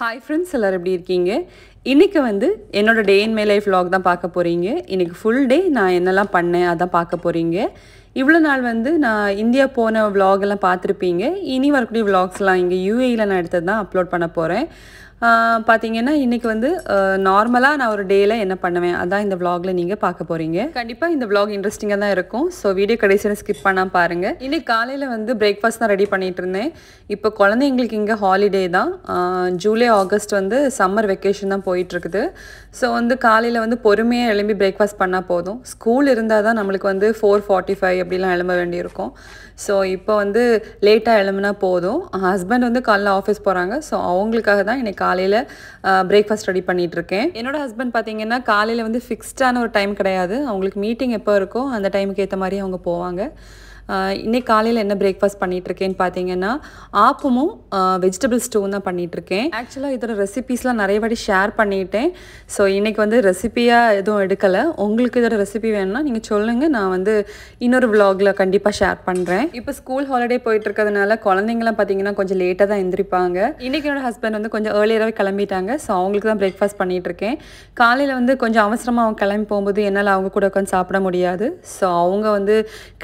hi friends எல்லோரும் எப்படி இருக்கீங்க இன்றைக்கி வந்து என்னோடய டே இன் லைஃப் வ்ளாக் தான் பார்க்க போகிறீங்க இன்றைக்கி ஃபுல் டே நான் என்னெல்லாம் பண்ணேன் அதான் பார்க்க போகிறீங்க இவ்வளோ நாள் வந்து நான் இந்தியா போன விலாகெல்லாம் பார்த்துருப்பீங்க இனி வரக்கூடிய விலாக்ஸ்லாம் இங்கே யூஏயில் e நான் எடுத்தது தான் அப்லோட் பண்ண போகிறேன் பார்த்தீங்கன்னா இன்றைக்கி வந்து நார்மலாக நான் ஒரு டேயில் என்ன பண்ணுவேன் அதான் இந்த விலாகில் நீங்கள் பார்க்க போகிறீங்க கண்டிப்பாக இந்த விலாக் இன்ட்ரெஸ்டிங்காக தான் இருக்கும் ஸோ வீடியோ கடைசியில் ஸ்கிப் பண்ணால் பாருங்கள் இன்றைக்கி காலையில் வந்து பிரேக்ஃபாஸ்ட் தான் ரெடி பண்ணிகிட்டு இருந்தேன் இப்போ குழந்தைங்களுக்கு இங்கே ஹாலிடே தான் ஜூலை ஆகஸ்ட் வந்து சம்மர் வெக்கேஷன் தான் போயிட்டுருக்குது ஸோ வந்து காலையில் வந்து பொறுமையாக எழும்பி பிரேக்ஃபாஸ்ட் பண்ணால் போதும் ஸ்கூல் இருந்தால் தான் நம்மளுக்கு வந்து ஃபோர் ஃபார்ட்டி ஃபைவ் அப்படிலாம் எழும்ப வேண்டியிருக்கும் ஸோ இப்போ வந்து லேட்டாக எழும்புனா போதும் ஹஸ்பண்ட் வந்து காலைல ஆஃபீஸ் போகிறாங்க ஸோ அவங்களுக்காக தான் இன்றைக்கி காலையில் பிரேக்ஃபாஸ்ட் ரெடி பண்ணிகிட்ருக்கேன் என்னோடய ஹஸ்பண்ட் பார்த்தீங்கன்னா காலையில் வந்து ஃபிக்ஸ்டான ஒரு டைம் கிடையாது அவங்களுக்கு மீட்டிங் எப்போ இருக்கோ அந்த டைமுக்கு ஏற்ற மாதிரி அவங்க போவாங்க இன்றைக்கி காலையில் என்ன பிரேக்ஃபாஸ்ட் பண்ணிகிட்ருக்கேன்னு பார்த்தீங்கன்னா ஆப்பமும் வெஜிடபிள் ஸ்டூவும் தான் பண்ணிகிட்ருக்கேன் ஆக்சுவலாக இதோட ரெசிபீஸ்லாம் நிறைய வாட்டி ஷேர் பண்ணிட்டேன் ஸோ இன்றைக்கி வந்து ரெசிபியாக எதுவும் எடுக்கலை உங்களுக்கு இதோட ரெசிபி வேணும்னா நீங்கள் சொல்லுங்கள் நான் வந்து இன்னொரு விலாகில் கண்டிப்பாக ஷேர் பண்ணுறேன் இப்போ ஸ்கூல் ஹாலிடே போயிட்டு இருக்கிறதுனால குழந்தைங்களாம் பார்த்தீங்கன்னா கொஞ்சம் லேட்டாக தான் எந்திரிப்பாங்க இன்றைக்கி என்னோட ஹஸ்பண்ட் வந்து கொஞ்சம் ஏர்லியராகவே கிளம்பிட்டாங்க ஸோ அவங்களுக்கு தான் பிரேக்ஃபாஸ்ட் பண்ணிகிட்ருக்கேன் காலையில் வந்து கொஞ்சம் அவசரமாக அவங்க கிளம்பி போகும்போது என்னால் அவங்க கூட உட்காந்து சாப்பிட முடியாது ஸோ அவங்க வந்து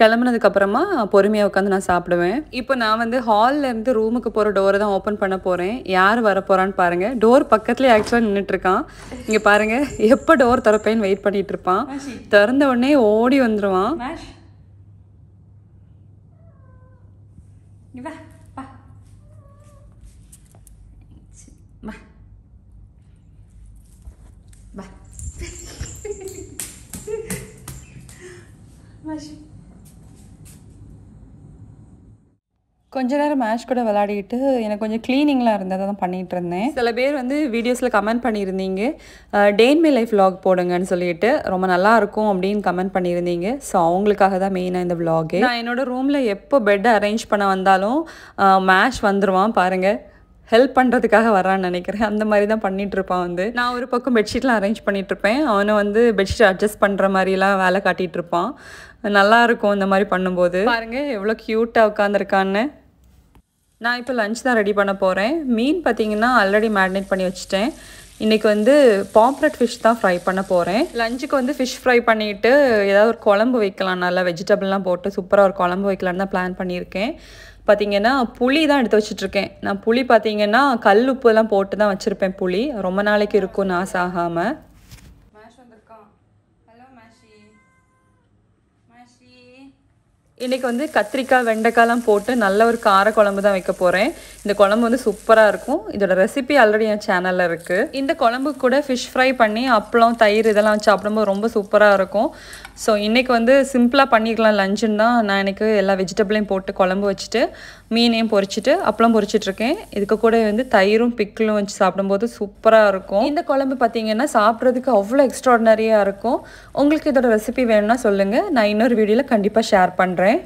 கிளம்புனதுக்கப்புறமா நிதானமாக பொறுமையாக உட்காந்து நான் சாப்பிடுவேன் இப்போ நான் வந்து ஹாலில் இருந்து ரூமுக்கு போகிற டோரை தான் ஓப்பன் பண்ண போகிறேன் யார் வர போகிறான்னு பாருங்கள் டோர் பக்கத்துலேயே ஆக்சுவலாக நின்றுட்டுருக்கான் இங்கே பாருங்கள் எப்போ டோர் திறப்பேன்னு வெயிட் பண்ணிகிட்டு இருப்பான் திறந்த உடனே ஓடி வந்துடுவான் வா கொஞ்ச நேரம் மேஷ் கூட விளையாடிட்டு எனக்கு கொஞ்சம் க்ளீனிங்லாம் இருந்தது தான் பண்ணிகிட்டு இருந்தேன் சில பேர் வந்து வீடியோஸில் கமெண்ட் பண்ணியிருந்தீங்க டெய்ன்மே லைஃப் விலாக் போடுங்கன்னு சொல்லிட்டு ரொம்ப நல்லா இருக்கும் அப்படின்னு கமெண்ட் பண்ணியிருந்தீங்க ஸோ அவங்களுக்காக தான் மெயினாக இந்த விலாகு நான் என்னோடய ரூமில் எப்போ பெட் அரேஞ்ச் பண்ண வந்தாலும் மேஷ் வந்துடுவான் பாருங்கள் ஹெல்ப் பண்ணுறதுக்காக வரான்னு நினைக்கிறேன் அந்த மாதிரி தான் பண்ணிகிட்ருப்பான் வந்து நான் ஒரு பக்கம் பெட்ஷீட்லாம் அரேஞ்ச் பண்ணிகிட்ருப்பேன் அவனை வந்து பெட்ஷீட் அட்ஜஸ்ட் பண்ணுற மாதிரிலாம் வேலை காட்டிகிட்ருப்பான் இருக்கும் இந்த மாதிரி பண்ணும்போது பாருங்கள் எவ்வளோ க்யூட்டாக உட்காந்துருக்கான்னு நான் இப்போ லஞ்ச் தான் ரெடி பண்ண போகிறேன் மீன் பார்த்தீங்கன்னா ஆல்ரெடி மேரினேட் பண்ணி வச்சுட்டேன் இன்றைக்கி வந்து பாம்ப்ரெட் ஃபிஷ் தான் ஃப்ரை பண்ண போகிறேன் லஞ்சுக்கு வந்து ஃபிஷ் ஃப்ரை பண்ணிவிட்டு ஏதாவது ஒரு குழம்பு வைக்கலாம் நல்லா வெஜிடபிள்லாம் போட்டு சூப்பராக ஒரு குழம்பு வைக்கலான்னு தான் பிளான் பண்ணியிருக்கேன் பார்த்திங்கன்னா புளி தான் எடுத்து வச்சுட்ருக்கேன் நான் புளி பார்த்திங்கன்னா கல் எல்லாம் போட்டு தான் வச்சுருப்பேன் புளி ரொம்ப நாளைக்கு இருக்கும் நாசாகாமல் ஆகாமல் இன்றைக்கி வந்து கத்திரிக்காய் வெண்டைக்காய்லாம் போட்டு நல்ல ஒரு கார குழம்பு தான் வைக்க போகிறேன் இந்த குழம்பு வந்து சூப்பராக இருக்கும் இதோட ரெசிபி ஆல்ரெடி என் சேனலில் இருக்குது இந்த குழம்பு கூட ஃபிஷ் ஃப்ரை பண்ணி அப்பளம் தயிர் இதெல்லாம் வச்சு சாப்பிடும்போது ரொம்ப சூப்பராக இருக்கும் ஸோ இன்றைக்கி வந்து சிம்பிளாக பண்ணிக்கலாம் லஞ்சுன்னு தான் நான் எனக்கு எல்லா வெஜிடபிளையும் போட்டு குழம்பு வச்சுட்டு மீனையும் பொறிச்சிட்டு அப்பளம் பொறிச்சிட்ருக்கேன் இதுக்கு கூட வந்து தயிரும் பிக்கிலும் வச்சு சாப்பிடும்போது சூப்பராக இருக்கும் இந்த குழம்பு பார்த்தீங்கன்னா சாப்பிட்றதுக்கு அவ்வளோ எக்ஸ்ட்ராடனரியாக இருக்கும் உங்களுக்கு இதோட ரெசிபி வேணும்னா சொல்லுங்கள் நான் இன்னொரு வீடியோவில் கண்டிப்பாக ஷேர் பண்ணுறேன்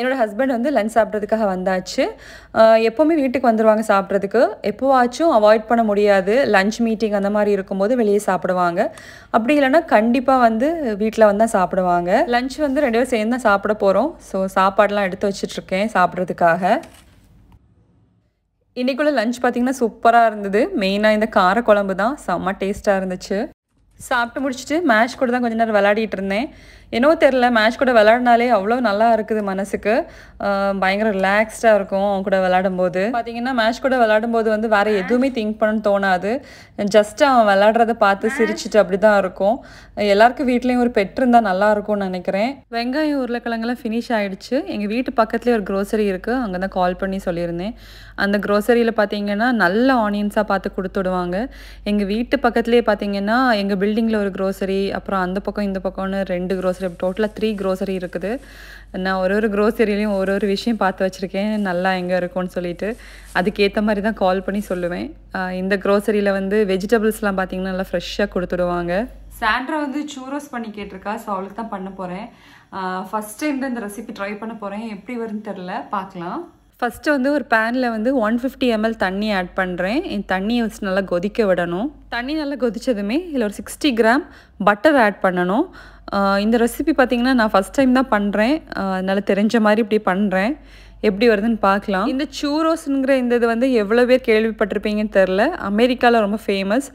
என்னோட ஹஸ்பண்ட் வந்து லஞ்ச் சாப்பிட்றதுக்காக வந்தாச்சு எப்போவுமே வீட்டுக்கு வந்துடுவாங்க சாப்பிட்றதுக்கு எப்போவாச்சும் அவாய்ட் பண்ண முடியாது லஞ்ச் மீட்டிங் அந்த மாதிரி இருக்கும்போது வெளியே சாப்பிடுவாங்க அப்படி இல்லைன்னா கண்டிப்பாக வந்து வீட்டில் வந்து சாப்பிடுவாங்க லஞ்ச் வந்து ரெண்டு பேரும் சேர்ந்து தான் சாப்பிட போகிறோம் ஸோ சாப்பாடெலாம் எடுத்து வச்சிட்ருக்கேன் சாப்பிட்றதுக்காக இன்றைக்குள்ள லஞ்ச் பார்த்திங்கன்னா சூப்பராக இருந்தது மெயினாக இந்த கார குழம்பு தான் செம்ம டேஸ்ட்டாக இருந்துச்சு சாப்பிட்டு முடிச்சுட்டு மேட்ச் கூட தான் கொஞ்ச நேரம் விளையாடிட்டு இருந்தேன் என்னோ தெரில மேட்ச் கூட விளாடினாலே அவ்வளோ நல்லா இருக்குது மனசுக்கு பயங்கர ரிலாக்ஸ்டாக இருக்கும் அவங்க கூட விளாடும்போது பார்த்தீங்கன்னா மேட்ச் கூட விளாடும்போது வந்து வேறு எதுவுமே திங்க் பண்ணணும்னு தோணாது ஜஸ்ட் அவன் விளாட்றத பார்த்து சிரிச்சுட்டு அப்படி தான் இருக்கும் எல்லாருக்கும் வீட்லேயும் ஒரு பெட் இருந்தால் இருக்கும்னு நினைக்கிறேன் வெங்காயம் உருளைக்கிழங்கெல்லாம் ஃபினிஷ் ஆகிடுச்சு எங்கள் வீட்டு பக்கத்துலேயே ஒரு க்ரோசரி இருக்குது அங்கே தான் கால் பண்ணி சொல்லியிருந்தேன் அந்த க்ரோசரியில் பார்த்தீங்கன்னா நல்ல ஆனியன்ஸாக பார்த்து கொடுத்துடுவாங்க எங்கள் வீட்டு பக்கத்துலேயே பார்த்தீங்கன்னா எங்கள் பில்டிங்கில் ஒரு க்ரோசரி அப்புறம் அந்த பக்கம் இந்த பக்கம்னு ரெண்டு க்ரோசரி க்ரோசரி டோட்டலாக த்ரீ க்ரோசரி இருக்குது நான் ஒரு ஒரு க்ரோசரிலையும் ஒரு ஒரு விஷயம் பார்த்து வச்சுருக்கேன் நல்லா எங்கே இருக்கும்னு சொல்லிட்டு அதுக்கேற்ற மாதிரி தான் கால் பண்ணி சொல்லுவேன் இந்த க்ரோசரியில் வந்து வெஜிடபிள்ஸ்லாம் பார்த்திங்கன்னா நல்லா ஃப்ரெஷ்ஷாக கொடுத்துடுவாங்க சாண்ட்ரா வந்து சூரோஸ் பண்ணி கேட்டிருக்கா ஸோ அவளுக்கு தான் பண்ண போகிறேன் ஃபஸ்ட் டைம் தான் இந்த ரெசிபி ட்ரை பண்ண போகிறேன் எப்படி வரும்னு தெரில பார்க்கலாம் ஃபஸ்ட்டு வந்து ஒரு பேனில் வந்து ஒன் ஃபிஃப்டி எம்எல் தண்ணி ஆட் பண்ணுறேன் என் தண்ணியை வச்சு நல்லா கொதிக்க விடணும் தண்ணி நல்லா கொதித்ததுமே இதில் ஒரு சிக்ஸ்டி கிராம் பட்டர் ஆட் பண்ணணும் இந்த ரெசிபி பார்த்திங்கன்னா நான் ஃபஸ்ட் டைம் தான் பண்ணுறேன் அதனால் தெரிஞ்ச மாதிரி இப்படி பண்ணுறேன் எப்படி வருதுன்னு பார்க்கலாம் இந்த சூரோஸுங்கிற இந்த இது வந்து எவ்வளோ பேர் கேள்விப்பட்டிருப்பீங்கன்னு தெரில அமெரிக்காவில் ரொம்ப ஃபேமஸ்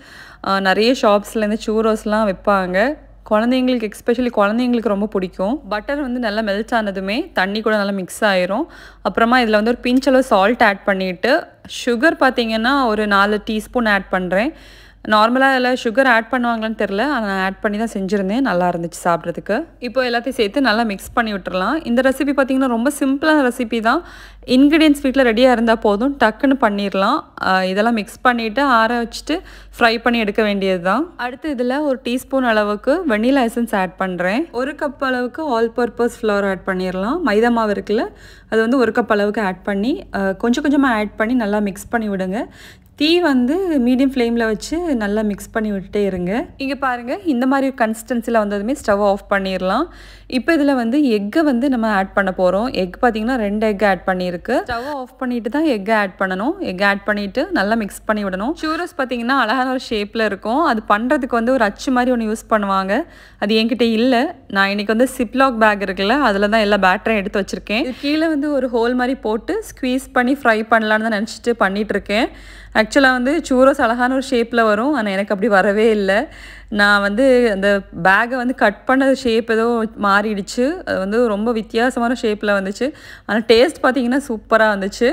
நிறைய ஷாப்ஸில் இந்த சூரோஸ்லாம் வைப்பாங்க குழந்தைங்களுக்கு எக்ஸ்பெஷலி குழந்தைங்களுக்கு ரொம்ப பிடிக்கும் பட்டர் வந்து நல்லா மெல்ட் ஆனதுமே தண்ணி கூட நல்லா மிக்ஸ் ஆயிரும் அப்புறமா இதில் வந்து ஒரு பிஞ்சளவு சால்ட் ஆட் பண்ணிவிட்டு சுகர் பார்த்திங்கன்னா ஒரு நாலு டீஸ்பூன் ஆட் பண்ணுறேன் நார்மலாக இதில் சுகர் ஆட் பண்ணுவாங்களான்னு தெரில அதை நான் ஆட் பண்ணி தான் செஞ்சுருந்தேன் நல்லா இருந்துச்சு சாப்பிட்றதுக்கு இப்போ எல்லாத்தையும் சேர்த்து நல்லா மிக்ஸ் பண்ணி விட்டுறலாம் இந்த ரெசிபி பார்த்திங்கன்னா ரொம்ப சிம்பிளான ரெசிபி தான் இன்க்ரீடியன்ஸ் வீட்டில் ரெடியாக இருந்தால் போதும் டக்குன்னு பண்ணிடலாம் இதெல்லாம் மிக்ஸ் பண்ணிவிட்டு ஆற வச்சுட்டு ஃப்ரை பண்ணி எடுக்க வேண்டியது தான் அடுத்து இதில் ஒரு டீஸ்பூன் அளவுக்கு வெண்ணிலா எசன்ஸ் ஆட் பண்ணுறேன் ஒரு கப் அளவுக்கு ஆல் பர்பஸ் ஃப்ளவர் ஆட் பண்ணிடலாம் மைதா மாவு இருக்குல்ல அது வந்து ஒரு கப் அளவுக்கு ஆட் பண்ணி கொஞ்சம் கொஞ்சமாக ஆட் பண்ணி நல்லா மிக்ஸ் பண்ணி விடுங்க தீ வந்து மீடியம் ஃப்ளேமில் வச்சு நல்லா மிக்ஸ் பண்ணி விட்டுட்டே இருங்க இங்கே பாருங்கள் இந்த மாதிரி ஒரு கன்சிஸ்டன்சியில் வந்ததுமே ஸ்டவ் ஆஃப் பண்ணிடலாம் இப்போ இதில் வந்து எக்கை வந்து நம்ம ஆட் பண்ண போகிறோம் எக் பார்த்திங்கன்னா ரெண்டு எக் ஆட் பண்ணிடுறேன் இருக்குது ஸ்டவ் ஆஃப் பண்ணிட்டு தான் எக் ஆட் பண்ணணும் எக் ஆட் பண்ணிட்டு நல்லா மிக்ஸ் பண்ணி விடணும் சூரஸ் பார்த்தீங்கன்னா அழகான ஒரு ஷேப்பில் இருக்கும் அது பண்ணுறதுக்கு வந்து ஒரு அச்சு மாதிரி ஒன்று யூஸ் பண்ணுவாங்க அது என்கிட்ட இல்லை நான் இன்னைக்கு வந்து சிப்லாக் பேக் இருக்குல்ல அதில் தான் எல்லா பேட்டரையும் எடுத்து வச்சுருக்கேன் கீழே வந்து ஒரு ஹோல் மாதிரி போட்டு ஸ்க்வீஸ் பண்ணி ஃப்ரை பண்ணலான்னு தான் நினச்சிட்டு பண்ணிகிட்ருக்கேன் ஆக்சுவலாக வந்து சூரஸ் அழகான ஒரு ஷேப்பில் வரும் ஆனால் எனக்கு அப்படி வரவே இல்லை நான் வந்து அந்த பேக்கை வந்து கட் பண்ண ஷேப் ஏதோ மாறிடுச்சு அது வந்து ரொம்ப வித்தியாசமான ஷேப்பில் வந்துச்சு ஆனால் டேஸ்ட் பார்த்திங்கன்னா சூப்பராக வந்துச்சு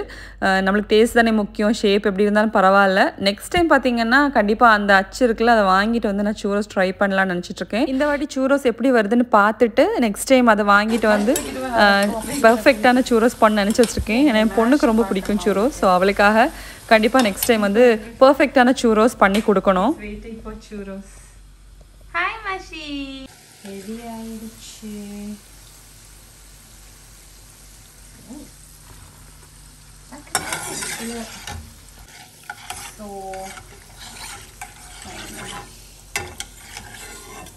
நம்மளுக்கு டேஸ்ட் தானே முக்கியம் ஷேப் எப்படி இருந்தாலும் பரவாயில்ல நெக்ஸ்ட் டைம் பார்த்திங்கன்னா கண்டிப்பாக அந்த அச்சு இருக்குல்ல அதை வாங்கிட்டு வந்து நான் சூரோஸ் ட்ரை பண்ணலாம்னு நினச்சிட்ருக்கேன் இந்த வாட்டி சூரோஸ் எப்படி வருதுன்னு பார்த்துட்டு நெக்ஸ்ட் டைம் அதை வாங்கிட்டு வந்து பர்ஃபெக்டான சூரோஸ் பண்ண நினச்சி வச்சுருக்கேன் ஏன்னா என் பொண்ணுக்கு ரொம்ப பிடிக்கும் சூரோஸ் ஸோ அவளுக்காக கண்டிப்பாக நெக்ஸ்ட் டைம் வந்து பர்ஃபெக்டான சூரோஸ் பண்ணி கொடுக்கணும் சூரோஸ் ஹாய் மாஷி Baby ஆயிடுச்சு ஸோ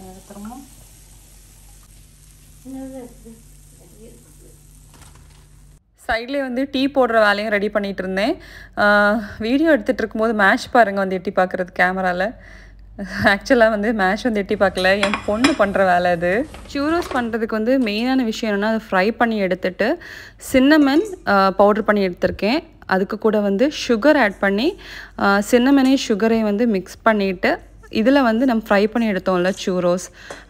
எடுத்துருமா சைட்லேயே வந்து டீ போடுற வேலையும் ரெடி பண்ணிகிட்டு இருந்தேன் வீடியோ எடுத்துகிட்டு இருக்கும்போது மேட்ச் பாருங்கள் வந்து எட்டி பார்க்குறது கேமராவில் ஆக்சுவலாக வந்து மேஷ் வந்து எட்டி பார்க்கல என் பொண்ணு பண்ணுற வேலை அது சியூரோஸ் பண்ணுறதுக்கு வந்து மெயினான விஷயம் என்னென்னா அதை ஃப்ரை பண்ணி எடுத்துட்டு சின்னமன் பவுடர் பண்ணி எடுத்திருக்கேன் அதுக்கு கூட வந்து சுகர் ஆட் பண்ணி சின்னமனையும் சுகரையும் வந்து மிக்ஸ் பண்ணிவிட்டு இதில் வந்து நம்ம ஃப்ரை பண்ணி எடுத்தோம்ல சூரோஸ்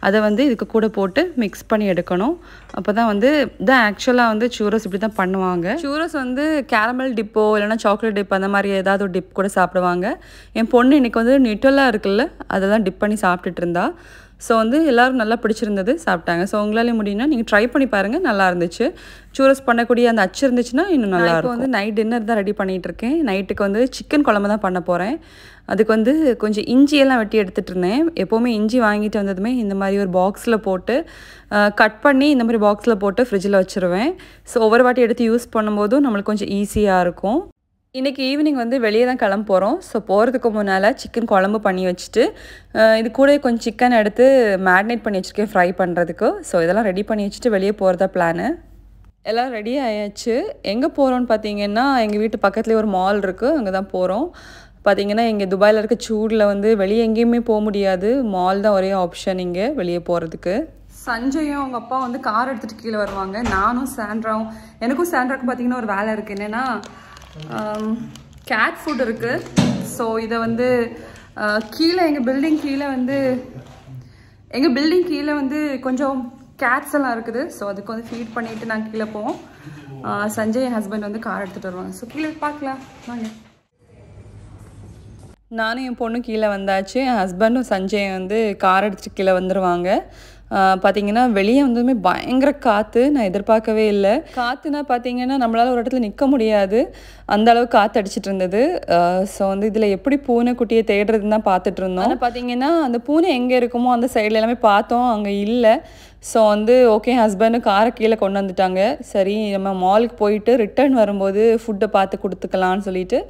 அதை வந்து இதுக்கு கூட போட்டு மிக்ஸ் பண்ணி எடுக்கணும் அப்போ தான் வந்து இதான் ஆக்சுவலாக வந்து சூரோஸ் இப்படி தான் பண்ணுவாங்க சூரோஸ் வந்து கேரமல் டிப்போ இல்லைன்னா சாக்லேட் டிப் அந்த மாதிரி ஏதாவது ஒரு டிப் கூட சாப்பிடுவாங்க என் பொண்ணு இன்றைக்கி வந்து நிட்டலாக இருக்குல்ல அதை தான் டிப் பண்ணி சாப்பிட்டுட்டு இருந்தா ஸோ வந்து எல்லோரும் நல்லா பிடிச்சிருந்தது சாப்பிட்டாங்க ஸோ உங்களாலே முடியும்னா நீங்கள் ட்ரை பண்ணி பாருங்கள் நல்லா இருந்துச்சு சூரஸ் பண்ணக்கூடிய அந்த அச்சு இருந்துச்சுன்னா இன்னும் நல்லா இருக்கும் வந்து நைட் டின்னர் தான் ரெடி பண்ணிகிட்டு இருக்கேன் நைட்டுக்கு வந்து சிக்கன் குழம்பு தான் பண்ண போகிறேன் அதுக்கு வந்து கொஞ்சம் இஞ்சியெல்லாம் வெட்டி எடுத்துகிட்டு இருந்தேன் எப்போவுமே இஞ்சி வாங்கிட்டு வந்ததுமே இந்த மாதிரி ஒரு பாக்ஸில் போட்டு கட் பண்ணி இந்த மாதிரி பாக்ஸில் போட்டு ஃப்ரிட்ஜில் வச்சுருவேன் ஸோ ஒவ்வொரு வாட்டி எடுத்து யூஸ் பண்ணும்போதும் நம்மளுக்கு கொஞ்சம் ஈஸியாக இருக்கும் இன்றைக்கி ஈவினிங் வந்து வெளியே தான் கிளம்ப போகிறோம் ஸோ போகிறதுக்கு முன்னால் சிக்கன் குழம்பு பண்ணி வச்சுட்டு இது கூட கொஞ்சம் சிக்கன் எடுத்து மேரினேட் பண்ணி வச்சுருக்கேன் ஃப்ரை பண்ணுறதுக்கு ஸோ இதெல்லாம் ரெடி பண்ணி வச்சுட்டு வெளியே போகிறதா பிளானு எல்லாம் ரெடி ஆயாச்சு எங்கே போகிறோன்னு பார்த்தீங்கன்னா எங்கள் வீட்டு பக்கத்துலேயே ஒரு மால் இருக்குது அங்கே தான் போகிறோம் பார்த்தீங்கன்னா இங்கே துபாயில் இருக்க சூடில் வந்து வெளியே எங்கேயுமே போக முடியாது மால் தான் ஒரே ஆப்ஷன் இங்கே வெளியே போகிறதுக்கு சஞ்சயும் அவங்க அப்பா வந்து கார் எடுத்துகிட்டு கீழே வருவாங்க நானும் சாண்ட்ராவும் எனக்கும் சாண்ட்ராவுக்கு பார்த்தீங்கன்னா ஒரு வேலை இருக்குது என்னென்னா கேட் um, ஃபுட் இருக்குது ஸோ இதை வந்து uh, கீழே எங்கள் பில்டிங் கீழே வந்து எங்கள் பில்டிங் கீழே வந்து கொஞ்சம் கேட்ஸ் எல்லாம் இருக்குது ஸோ அதுக்கு வந்து ஃபீட் பண்ணிவிட்டு நாங்கள் கீழே போவோம் uh, சஞ்சய் என் ஹஸ்பண்ட் வந்து கார் எடுத்துகிட்டு வருவாங்க ஸோ கீழே பார்க்கலாம் வாங்க நானும் என் பொண்ணு கீழே வந்தாச்சு என் ஹஸ்பண்டும் சஞ்சய் வந்து கார் எடுத்துகிட்டு கீழே வந்துடுவாங்க பார்த்தீங்கன்னா வெளியே வந்ததுமே பயங்கர காற்று நான் எதிர்பார்க்கவே இல்லை காற்றுனா பார்த்தீங்கன்னா நம்மளால் ஒரு இடத்துல நிற்க முடியாது அந்த அளவுக்கு காற்று அடிச்சிட்டு இருந்தது ஸோ வந்து இதில் எப்படி பூனை குட்டியை தேடுறதுன்னு தான் பார்த்துட்டு இருந்தோம் ஆனால் பார்த்தீங்கன்னா அந்த பூனை எங்கே இருக்குமோ அந்த சைடில் எல்லாமே பார்த்தோம் அங்கே இல்லை ஸோ வந்து ஓகே ஹஸ்பண்டு காரை கீழே கொண்டு வந்துட்டாங்க சரி நம்ம மாலுக்கு போயிட்டு ரிட்டர்ன் வரும்போது ஃபுட்டை பார்த்து கொடுத்துக்கலான்னு சொல்லிட்டு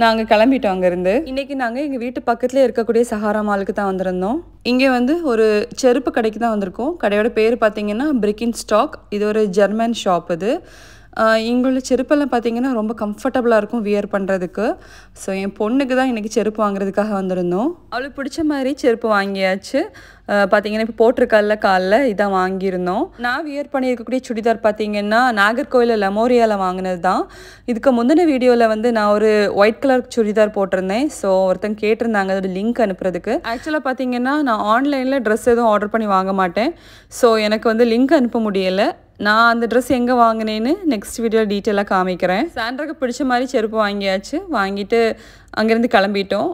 நாங்கள் கிளம்பிட்டோம் அங்கேருந்து இன்றைக்கி நாங்கள் எங்கள் வீட்டு பக்கத்தில் இருக்கக்கூடிய சஹாரா மாலுக்கு தான் வந்திருந்தோம் இங்கே வந்து ஒரு செருப்பு கடைக்கு தான் வந்திருக்கோம் கடையோட பேர் பார்த்தீங்கன்னா பிரிக்கின் ஸ்டாக் இது ஒரு ஜெர்மன் ஷாப் இது இங்குள்ள செருப்பெல்லாம் பார்த்தீங்கன்னா ரொம்ப கம்ஃபர்டபுளாக இருக்கும் வியர் பண்ணுறதுக்கு ஸோ என் பொண்ணுக்கு தான் இன்றைக்கி செருப்பு வாங்குறதுக்காக வந்திருந்தோம் அவளுக்கு பிடிச்ச மாதிரி செருப்பு வாங்கியாச்சு பார்த்தீங்கன்னா இப்போ போட்டிருக்கால காலில் இதான் வாங்கியிருந்தோம் நான் வியர் பண்ணியிருக்கக்கூடிய சுடிதார் பார்த்தீங்கன்னா நாகர்கோவில் லெமோரியாவில் வாங்கினது தான் இதுக்கு முந்தின வீடியோவில் வந்து நான் ஒரு ஒயிட் கலர் சுடிதார் போட்டிருந்தேன் ஸோ ஒருத்தங்க கேட்டிருந்தாங்க அதோட லிங்க் அனுப்புறதுக்கு ஆக்சுவலாக பார்த்தீங்கன்னா நான் ஆன்லைனில் ட்ரெஸ் எதுவும் ஆர்டர் பண்ணி வாங்க மாட்டேன் ஸோ எனக்கு வந்து லிங்க் அனுப்ப முடியலை நான் அந்த ட்ரெஸ் எங்கே வாங்கினேன்னு நெக்ஸ்ட் வீடியோ டீட்டெயிலாக காமிக்கிறேன் சாண்ட்ராக்கு பிடிச்ச மாதிரி செருப்பு வாங்கியாச்சு வாங்கிட்டு அங்கேருந்து கிளம்பிட்டோம்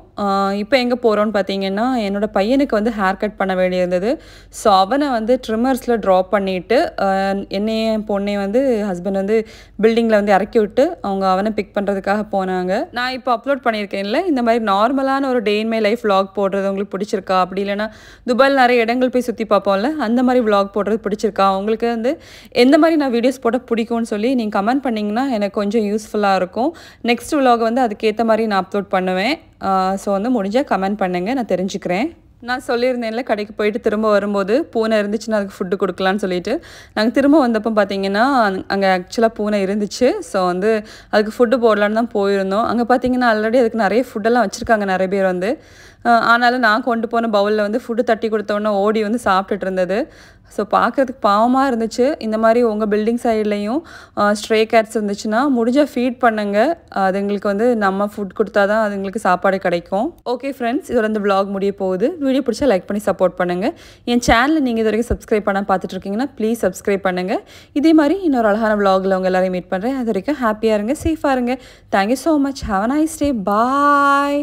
இப்போ எங்கே போகிறோன்னு பார்த்தீங்கன்னா என்னோடய பையனுக்கு வந்து ஹேர் கட் பண்ண வேண்டியிருந்தது ஸோ அவனை வந்து ட்ரிம்மர்ஸில் ட்ராப் பண்ணிவிட்டு என்னைய பொண்ணையும் வந்து ஹஸ்பண்ட் வந்து பில்டிங்கில் வந்து இறக்கி விட்டு அவங்க அவனை பிக் பண்ணுறதுக்காக போனாங்க நான் இப்போ அப்லோட் பண்ணியிருக்கேன்ல இந்த மாதிரி நார்மலான ஒரு day in my life vlog போடுறது உங்களுக்கு பிடிச்சிருக்கா அப்படி இல்லைனா துபாயில் நிறைய இடங்கள் போய் சுற்றி பார்ப்போம்ல அந்த மாதிரி விலாக் போடுறது பிடிச்சிருக்கா உங்களுக்கு வந்து எந்த மாதிரி நான் வீடியோஸ் போட்டால் பிடிக்கும்னு சொல்லி நீங்கள் கமெண்ட் பண்ணிங்கன்னா எனக்கு கொஞ்சம் யூஸ்ஃபுல்லாக இருக்கும் நெக்ஸ்ட் விலாக் வந்து அதுக்கேற்ற மாதிரி நான் அப்லோட் அப்லோட் பண்ணுவேன் ஸோ வந்து முடிஞ்சால் கமெண்ட் பண்ணுங்கள் நான் தெரிஞ்சுக்கிறேன் நான் சொல்லியிருந்தேன்ல கடைக்கு போயிட்டு திரும்ப வரும்போது பூனை இருந்துச்சுன்னா அதுக்கு ஃபுட்டு கொடுக்கலான்னு சொல்லிட்டு நாங்கள் திரும்ப வந்தப்போ பார்த்தீங்கன்னா அங்கே ஆக்சுவலாக பூனை இருந்துச்சு ஸோ வந்து அதுக்கு ஃபுட்டு போடலான்னு தான் போயிருந்தோம் அங்கே பார்த்தீங்கன்னா ஆல்ரெடி அதுக்கு நிறைய ஃபுட்டெல்லாம் வச்சுருக்காங்க நிறைய பேர் வந்து ஆனாலும் நான் கொண்டு போன பவுலில் வந்து ஃபுட்டு தட்டி கொடுத்தோன்னே ஓடி வந்து சாப்பிட்டுட்டு இருந்தது ஸோ பார்க்குறதுக்கு பாவமாக இருந்துச்சு இந்த மாதிரி உங்கள் பில்டிங் சைட்லேயும் ஸ்ட்ரே கேட்ஸ் இருந்துச்சுன்னா முடிஞ்சால் ஃபீட் பண்ணுங்கள் அதுங்களுக்கு வந்து நம்ம ஃபுட் கொடுத்தா தான் அதுங்களுக்கு சாப்பாடு கிடைக்கும் ஓகே ஃப்ரெண்ட்ஸ் இதோட இந்த பிளாக் முடிய போகுது வீடியோ பிடிச்சா லைக் பண்ணி சப்போர்ட் பண்ணுங்கள் என் சேனலில் நீங்கள் இது வரைக்கும் சப்ஸ்கிரைப் பண்ண பார்த்துட்டு இருக்கீங்கன்னா ப்ளீஸ் சப்ஸ்கிரைப் பண்ணுங்கள் இதே மாதிரி இன்னொரு அழகான பிளாகில் உங்கள் எல்லாரையும் மீட் பண்ணுறேன் அது வரைக்கும் ஹாப்பியாக இருங்க சேஃபாக இருங்க thank you so much have a nice day bye